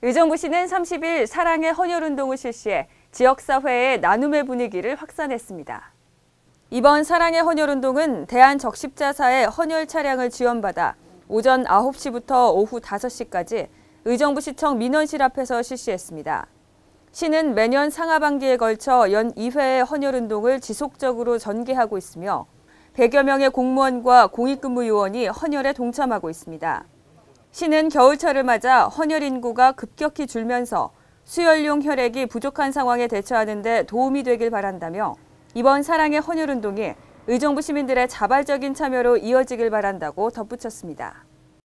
의정부 시는 30일 사랑의 헌혈운동을 실시해 지역사회의 나눔의 분위기를 확산했습니다. 이번 사랑의 헌혈운동은 대한적십자사의 헌혈 차량을 지원받아 오전 9시부터 오후 5시까지 의정부시청 민원실 앞에서 실시했습니다. 시는 매년 상하반기에 걸쳐 연 2회의 헌혈운동을 지속적으로 전개하고 있으며 100여 명의 공무원과 공익근무요원이 헌혈에 동참하고 있습니다. 시는 겨울철을 맞아 헌혈 인구가 급격히 줄면서 수혈용 혈액이 부족한 상황에 대처하는 데 도움이 되길 바란다며 이번 사랑의 헌혈 운동이 의정부 시민들의 자발적인 참여로 이어지길 바란다고 덧붙였습니다.